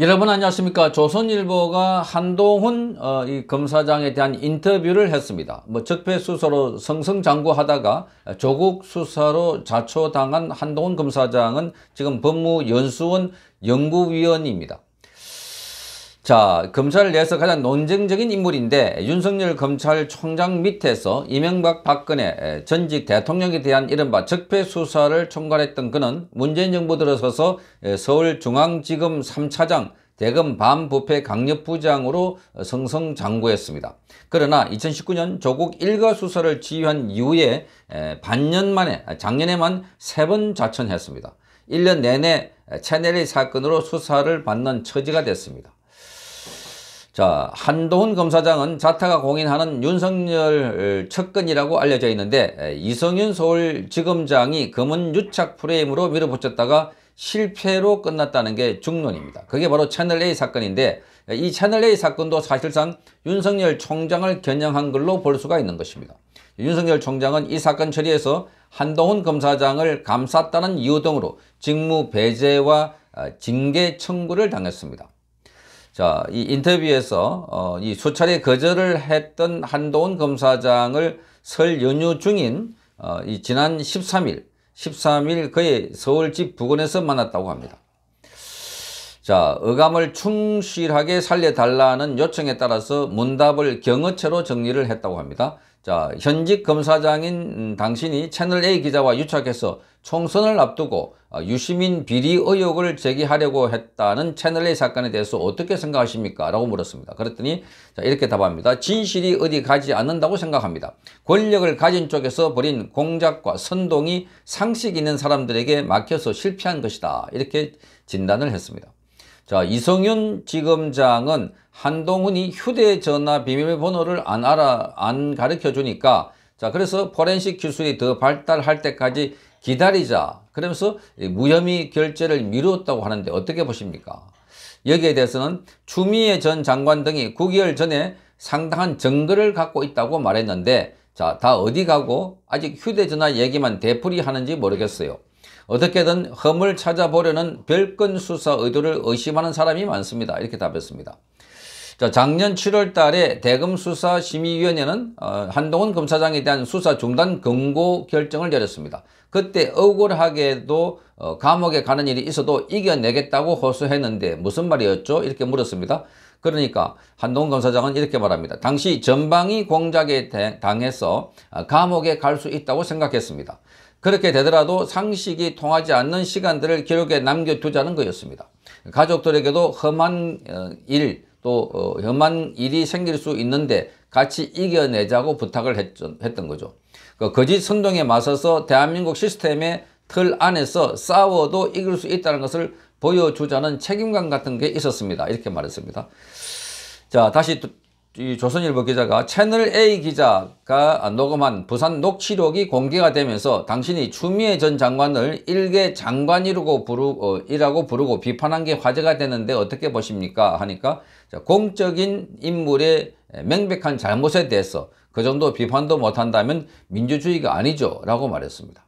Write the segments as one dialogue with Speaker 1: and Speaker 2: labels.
Speaker 1: 여러분 안녕하십니까 조선일보가 한동훈 어, 이 검사장에 대한 인터뷰를 했습니다 뭐 적폐수사로 성성장구하다가 조국 수사로 자초당한 한동훈 검사장은 지금 법무연수원 연구위원입니다 자, 검찰 내에서 가장 논쟁적인 인물인데 윤석열 검찰총장 밑에서 이명박 박근혜 전직 대통령에 대한 이른바 적폐 수사를 총괄했던 그는 문재인 정부 들어서서 서울중앙지검 3차장 대검 반부패 강력부장으로 성성장구했습니다. 그러나 2019년 조국 일가 수사를 지휘한 이후에 반년 만에 작년에만 세 번 자천했습니다. 1년 내내 채널의 사건으로 수사를 받는 처지가 됐습니다. 자 한도훈 검사장은 자타가 공인하는 윤석열 측근이라고 알려져 있는데 이성윤 서울지검장이 검은 유착 프레임으로 밀어붙였다가 실패로 끝났다는 게 중론입니다. 그게 바로 채널A 사건인데 이 채널A 사건도 사실상 윤석열 총장을 겨냥한 걸로 볼 수가 있는 것입니다. 윤석열 총장은 이 사건 처리에서 한동훈 검사장을 감쌌다는 이유 등으로 직무 배제와 어, 징계 청구를 당했습니다. 자, 이 인터뷰에서 어, 이 수차례 거절을 했던 한동훈 검사장을 설 연휴 중인 어, 이 지난 13일, 13일 그의 서울집 부근에서 만났다고 합니다. 자, 어감을 충실하게 살려달라는 요청에 따라서 문답을 경어체로 정리를 했다고 합니다. 자, 현직 검사장인 음, 당신이 채널A 기자와 유착해서 총선을 앞두고 아, 유시민 비리 의혹을 제기하려고 했다는 채널A 사건에 대해서 어떻게 생각하십니까? 라고 물었습니다. 그랬더니 자, 이렇게 답합니다. 진실이 어디 가지 않는다고 생각합니다. 권력을 가진 쪽에서 벌인 공작과 선동이 상식 있는 사람들에게 막혀서 실패한 것이다. 이렇게 진단을 했습니다. 자 이성윤 지검장은 한동훈이 휴대전화 비밀번호를 안 알아 안 가르쳐 주니까 자 그래서 포렌식 기술이 더 발달할 때까지 기다리자 그러면서 무혐의 결제를 미뤘다고 하는데 어떻게 보십니까? 여기에 대해서는 추미애 전 장관 등이 9개월 전에 상당한 증거를 갖고 있다고 말했는데 자, 다 어디 가고 아직 휴대전화 얘기만 되풀이하는지 모르겠어요. 어떻게든 흠을 찾아보려는 별건 수사 의도를 의심하는 사람이 많습니다. 이렇게 답했습니다. 자, 작년 7월 달에 대검수사심의위원회는 어, 한동훈 검사장에 대한 수사 중단 경고 결정을 내렸습니다. 그때 억울하게도 어, 감옥에 가는 일이 있어도 이겨내겠다고 호소했는데 무슨 말이었죠? 이렇게 물었습니다. 그러니까 한동훈 검사장은 이렇게 말합니다. 당시 전방위 공작에 당해서 아, 감옥에 갈 수 있다고 생각했습니다. 그렇게 되더라도 상식이 통하지 않는 시간들을 기록에 남겨두자는 거였습니다. 가족들에게도 험한 어, 일, 또 어, 험한 일이 생길 수 있는데 같이 이겨내자고 부탁을 했던 거죠. 그 거짓 선동에 맞서서 대한민국 시스템의 틀 안에서 싸워도 이길 수 있다는 것을 보여주자는 책임감 같은 게 있었습니다. 이렇게 말했습니다. 자, 다시 이 조선일보 기자가 채널 A 기자가 녹음한 부산 녹취록이 공개가 되면서 당신이 추미애 전 장관을 일개 장관이라고 부르고, 어, 이라고 부르고 비판한 게 화제가 되는데 어떻게 보십니까? 하니까 공적인 인물의 명백한 잘못에 대해서 그 정도 비판도 못한다면 민주주의가 아니죠 라고 말했습니다.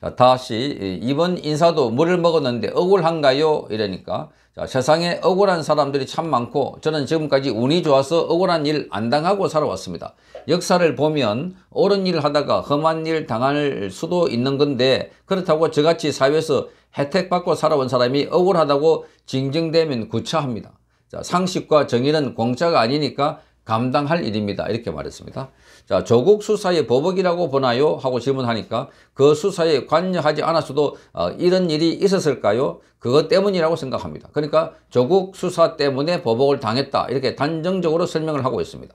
Speaker 1: 자, 다시 이번 인사도 물을 먹었는데 억울한가요? 이러니까 자, 세상에 억울한 사람들이 참 많고 저는 지금까지 운이 좋아서 억울한 일 안 당하고 살아왔습니다. 역사를 보면 옳은 일 하다가 험한 일 당할 수도 있는 건데 그렇다고 저같이 사회에서 혜택받고 살아온 사람이 억울하다고 징정되면 구차합니다. 자, 상식과 정의는 공짜가 아니니까 감당할 일입니다. 이렇게 말했습니다. 자, 조국 수사의 보복이라고 보나요? 하고 질문하니까 그 수사에 관여하지 않았어도 어, 이런 일이 있었을까요? 그것 때문이라고 생각합니다. 그러니까 조국 수사 때문에 보복을 당했다. 이렇게 단정적으로 설명을 하고 있습니다.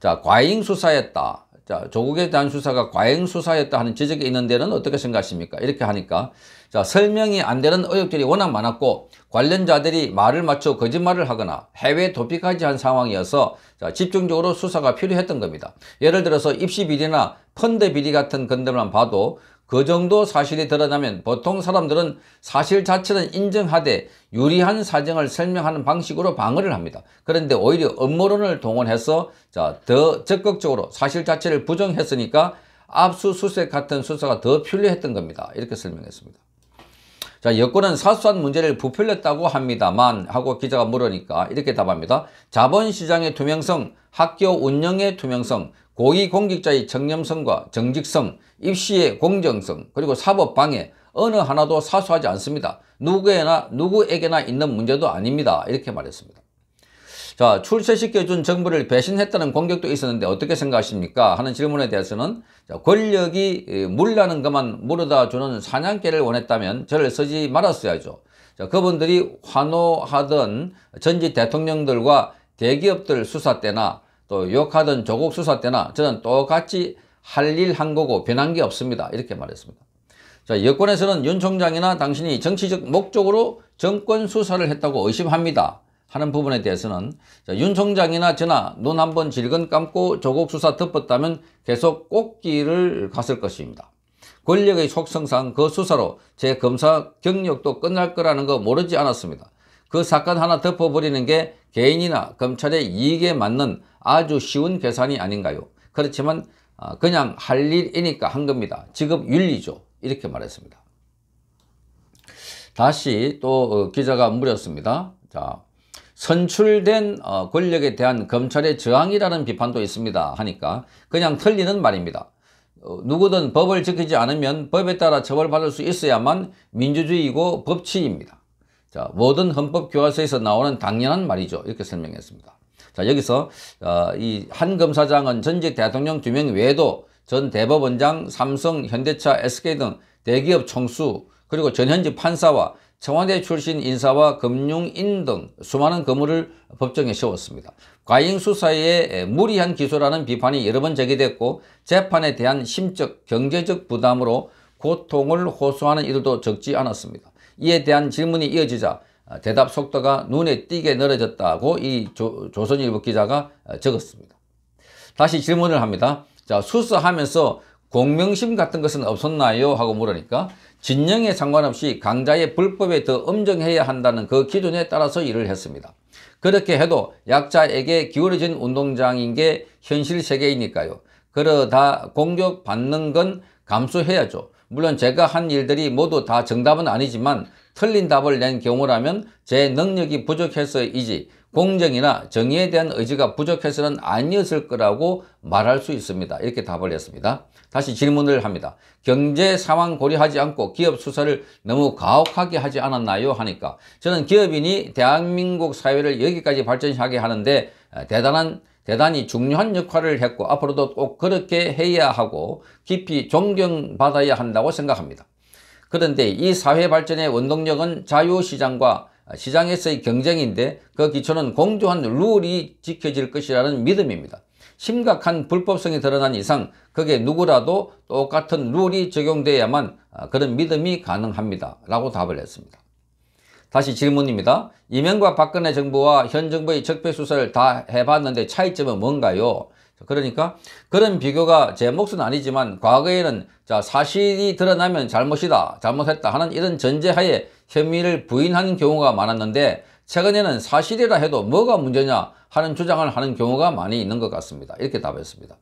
Speaker 1: 자, 과잉 수사였다. 자, 조국에 대한 수사가 과잉 수사였다 하는 지적이 있는 데는 어떻게 생각하십니까? 이렇게 하니까 자, 설명이 안 되는 의혹들이 워낙 많았고 관련자들이 말을 맞춰 거짓말을 하거나 해외 도피까지 한 상황이어서 자, 집중적으로 수사가 필요했던 겁니다. 예를 들어서 입시 비리나 펀드 비리 같은 건들만 봐도 그 정도 사실이 드러나면 보통 사람들은 사실 자체는 인정하되 유리한 사정을 설명하는 방식으로 방어를 합니다. 그런데 오히려 업무론을 동원해서 더 적극적으로 사실 자체를 부정했으니까 압수수색 같은 수사가 더 필요했던 겁니다. 이렇게 설명했습니다. 자, 여권은 사소한 문제를 부풀렸다고 합니다만 하고 기자가 물으니까 이렇게 답합니다. 자본시장의 투명성, 학교 운영의 투명성, 고위공직자의 청렴성과 정직성, 입시의 공정성, 그리고 사법방해 어느 하나도 사소하지 않습니다. 누구에나, 누구에게나 있는 문제도 아닙니다. 이렇게 말했습니다. 자, 출세시켜준 정부를 배신했다는 공격도 있었는데 어떻게 생각하십니까? 하는 질문에 대해서는 권력이 물라는 것만 물어다 주는 사냥개를 원했다면 저를 쓰지 말았어야죠. 자, 그분들이 환호하던 전직 대통령들과 대기업들 수사 때나 또 욕하던 조국 수사 때나 저는 똑같이 할 일 한 거고 변한 게 없습니다. 이렇게 말했습니다. 자, 여권에서는 윤 총장이나 당신이 정치적 목적으로 정권 수사를 했다고 의심합니다. 하는 부분에 대해서는 자, 윤 총장이나 저나 눈한번 질근 감고 조국 수사 덮었다면 계속 꽃길을 갔을 것입니다. 권력의 속성상 그 수사로 제 검사 경력도 끝날 거라는 거 모르지 않았습니다. 그 사건 하나 덮어버리는 게 개인이나 검찰의 이익에 맞는 아주 쉬운 계산이 아닌가요? 그렇지만 아, 그냥 할 일이니까 한 겁니다. 지업 윤리죠. 이렇게 말했습니다. 다시 또 어, 기자가 물었습니다. 자, 선출된 어, 권력에 대한 검찰의 저항이라는 비판도 있습니다 하니까 그냥 틀리는 말입니다. 어, 누구든 법을 지키지 않으면 법에 따라 처벌받을 수 있어야만 민주주의이고 법치입니다. 자, 모든 헌법 교과서에서 나오는 당연한 말이죠. 이렇게 설명했습니다. 자, 여기서 어, 이한 검사장은 전직 대통령 두명 외에도 전 대법원장, 삼성, 현대차, SK 등 대기업 총수, 그리고 전현직 판사와 청와대 출신 인사와 금융인 등 수많은 거물을 법정에 세웠습니다. 과잉 수사에 무리한 기소라는 비판이 여러 번 제기됐고 재판에 대한 심적, 경제적 부담으로 고통을 호소하는 이들도 적지 않았습니다. 이에 대한 질문이 이어지자 아, 대답 속도가 눈에 띄게 늘어졌다고 이 조, 조선일보 기자가 아, 적었습니다. 다시 질문을 합니다. 자, 수사하면서 공명심 같은 것은 없었나요? 하고 물으니까 진영에 상관없이 강자의 불법에 더 엄정해야 한다는 그 기준에 따라서 일을 했습니다. 그렇게 해도 약자에게 기울어진 운동장인 게 현실 세계이니까요. 그러다 공격받는 건 감수해야죠. 물론 제가 한 일들이 모두 다 정답은 아니지만 틀린 답을 낸 경우라면 제 능력이 부족해서이지 공정이나 정의에 대한 의지가 부족해서는 아니었을 거라고 말할 수 있습니다. 이렇게 답을 했습니다. 다시 질문을 합니다. 경제 상황 고려하지 않고 기업 수사를 너무 가혹하게 하지 않았나요? 하니까 저는 기업인이 대한민국 사회를 여기까지 발전하게 하는데 아, 대단한 대단히 중요한 역할을 했고 앞으로도 꼭 그렇게 해야 하고 깊이 존경받아야 한다고 생각합니다. 그런데 이 사회 발전의 원동력은 자유시장과 시장에서의 경쟁인데 그 기초는 공정한 룰이 지켜질 것이라는 믿음입니다. 심각한 불법성이 드러난 이상 그게 누구라도 똑같은 룰이 적용돼야만 그런 믿음이 가능합니다. 라고 답을 했습니다. 다시 질문입니다. 이명과 박근혜 정부와 현 정부의 적폐수사를 다 해봤는데 차이점은 뭔가요? 그러니까 그런 비교가 제 몫은 아니지만 과거에는 자 사실이 드러나면 잘못이다 잘못했다 하는 이런 전제하에 혐의를 부인하는 경우가 많았는데 최근에는 사실이라 해도 뭐가 문제냐 하는 주장을 하는 경우가 많이 있는 것 같습니다. 이렇게 답했습니다.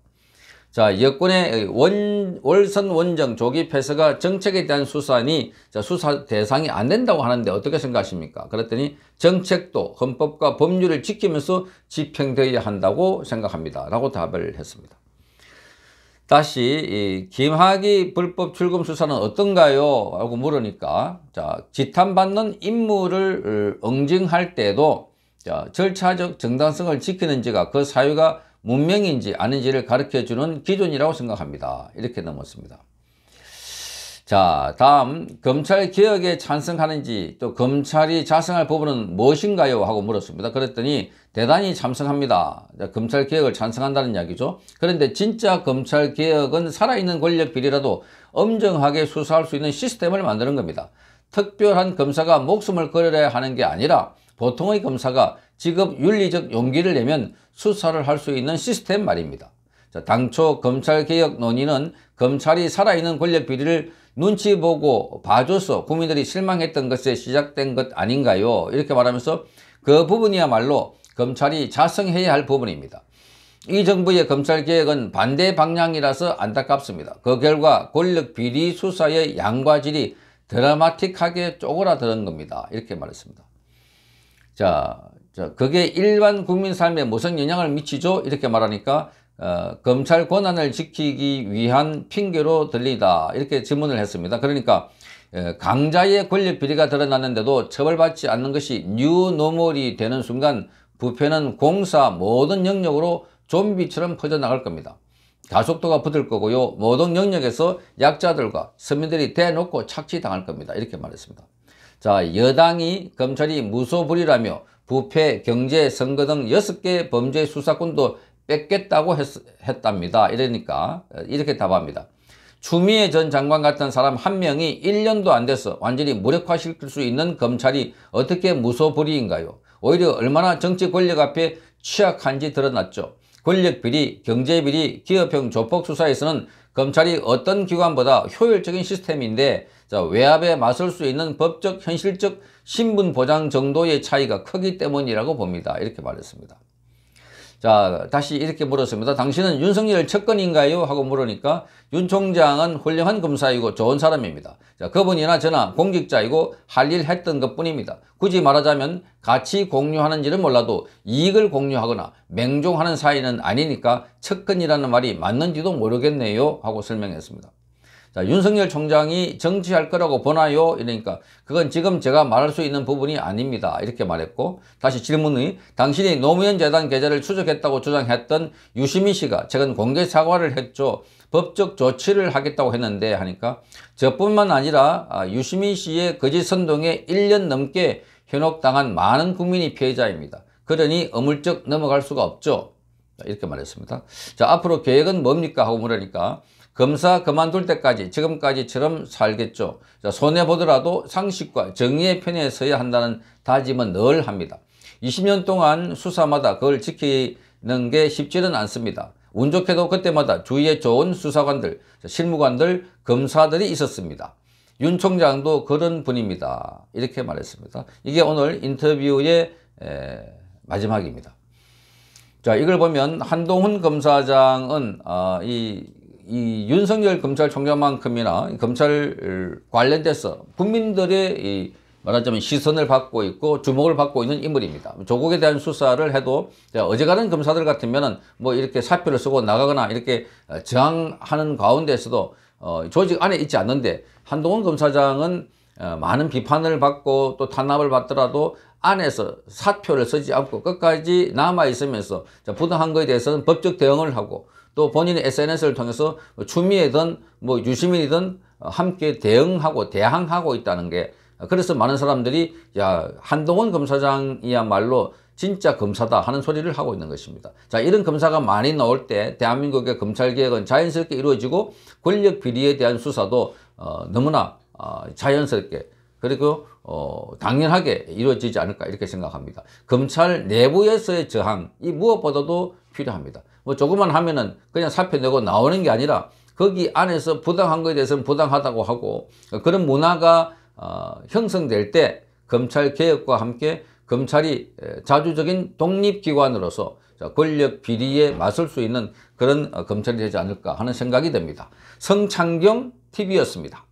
Speaker 1: 자, 여권의 원, 월선 원정 조기 폐쇄가 정책에 대한 수사니 자, 수사 대상이 안 된다고 하는데 어떻게 생각하십니까? 그랬더니 정책도 헌법과 법률을 지키면서 집행되어야 한다고 생각합니다. 라고 답을 했습니다. 다시 이 김학의 불법 출금 수사는 어떤가요? 라고 물으니까 자, 지탄받는 임무를 어, 응징할 때도 자, 절차적 정당성을 지키는지가 그 사유가 문명인지 아닌지를 가르쳐주는 기준이라고 생각합니다. 이렇게 넘었습니다. 자 다음 검찰 개혁에 찬성하는지 또 검찰이 자성할 부분은 무엇인가요 하고 물었습니다 그랬더니 대단히 참석합니다 검찰 개혁을 찬성한다는 이야기죠 그런데 진짜 검찰 개혁은 살아있는 권력 비리라도 엄정하게 수사할 수 있는 시스템을 만드는 겁니다 특별한 검사가 목숨을 걸어야 하는 게 아니라 보통의 검사가 직업 윤리적 용기를 내면 수사를 할 수 있는 시스템 말입니다. 자, 당초 검찰개혁 논의는 검찰이 살아있는 권력 비리를 눈치 보고 봐줘서 국민들이 실망했던 것에 시작된 것 아닌가요? 이렇게 말하면서 그 부분이야말로 검찰이 자성해야 할 부분입니다. 이 정부의 검찰개혁은 반대 방향이라서 안타깝습니다. 그 결과 권력 비리 수사의 양과 질이 드라마틱하게 쪼그라드는 겁니다. 이렇게 말했습니다. 자, 자, 그게 일반 국민 삶에 무슨 영향을 미치죠? 이렇게 말하니까 어, 검찰 권한을 지키기 위한 핑계로 들리다 이렇게 질문을 했습니다. 그러니까 에, 어, 강자의 권력 비리가 드러났는데도 처벌받지 않는 것이 뉴노멀이 되는 순간 부패는 공사 모든 영역으로 좀비처럼 퍼져나갈 겁니다. 가속도가 붙을 거고요. 모든 영역에서 약자들과 서민들이 대놓고 착취당할 겁니다. 이렇게 말했습니다. 자, 여당이 검찰이 무소불위라며 부패, 경제, 선거 등 6개 범죄 수사권도 뺏겠다고 했, 했답니다. 이러니까 어, 이렇게 답합니다. 추미애 전 장관 같은 사람 한 명이 1년도 안 돼서 완전히 무력화시킬 수 있는 검찰이 어떻게 무소불위인가요? 오히려 얼마나 정치 권력 앞에 취약한지 드러났죠. 권력 비리, 경제 비리, 기업형 조폭 수사에서는 검찰이 어떤 기관보다 효율적인 시스템인데 자, 외압에 맞설 수 있는 법적 현실적 신분 보장 정도의 차이가 크기 때문이라고 봅니다. 이렇게 말했습니다. 자 다시 이렇게 물었습니다. 당신은 윤석열 측근인가요? 하고 물으니까 윤 총장은 훌륭한 검사이고 좋은 사람입니다. 자 그분이나 저나 공직자이고 할 일 했던 것뿐입니다. 굳이 말하자면 같이 공유하는 지은 몰라도 이익을 공유하거나 맹종하는 사이는 아니니까 측근이라는 말이 맞는지도 모르겠네요 하고 설명했습니다. 자, 윤석열 총장이 정치할 거라고 보나요? 이러니까 그건 지금 제가 말할 수 있는 부분이 아닙니다. 이렇게 말했고 다시 질문이 당신이 노무현 재단 계좌를 추적했다고 주장했던 유시민 씨가 최근 공개 사과를 했죠. 법적 조치를 하겠다고 했는데 하니까 저뿐만 아니라 아, 유시민 씨의 거짓 선동에 1년 넘게 현혹당한 많은 국민이 피해자입니다. 그러니 어물쩍 넘어갈 수가 없죠. 이렇게 말했습니다. 자 앞으로 계획은 뭡니까 하고 물으니까 검사 그만둘 때까지 지금까지처럼 살겠죠. 손해보더라도 상식과 정의의 편에 서야 한다는 다짐은 늘 합니다. 20년 동안 수사마다 그걸 지키는 게 쉽지는 않습니다. 운 좋게도 그때마다 주위에 좋은 수사관들, 실무관들, 검사들이 있었습니다. 윤 총장도 그런 분입니다. 이렇게 말했습니다. 이게 오늘 인터뷰의 마지막입니다. 자, 이걸 보면 한동훈 검사장은 어, 이이 윤석열 검찰총장만큼이나 검찰 관련돼서 국민들의 이 말하자면 시선을 받고 있고 주목을 받고 있는 인물입니다. 조국에 대한 수사를 해도 어제가는 검사들 같으면은 뭐 이렇게 사표를 쓰고 나가거나 이렇게 저항하는 가운데서도 어, 조직 안에 있지 않는데 한동훈 검사장은 어, 많은 비판을 받고 또 탄압을 받더라도 안에서 사표를 쓰지 않고 끝까지 남아 있으면서 부당한 거에 대해서는 법적 대응을 하고 또 본인의 SNS를 통해서 추미애든 뭐, 뭐 유시민이든 함께 대응하고 대항하고 있다는 게 그래서 많은 사람들이 야 한동훈 검사장이야말로 진짜 검사다 하는 소리를 하고 있는 것입니다. 자 이런 검사가 많이 나올 때 대한민국의 검찰개혁은 자연스럽게 이루어지고 권력 비리에 대한 수사도 어, 너무나 어, 자연스럽게 그리고 어, 당연하게 이루어지지 않을까 이렇게 생각합니다. 검찰 내부에서의 저항 이 무엇보다도 필요합니다. 뭐 조금만 하면은 그냥 사표 내고 나오는 게 아니라 거기 안에서 부당한 거에 대해서는 부당하다고 하고 그런 문화가 어, 형성될 때 검찰 개혁과 함께 검찰이 자주적인 독립기관으로서 권력 비리에 맞설 수 있는 그런 어, 검찰이 되지 않을까 하는 생각이 듭니다. 성창경 TV였습니다.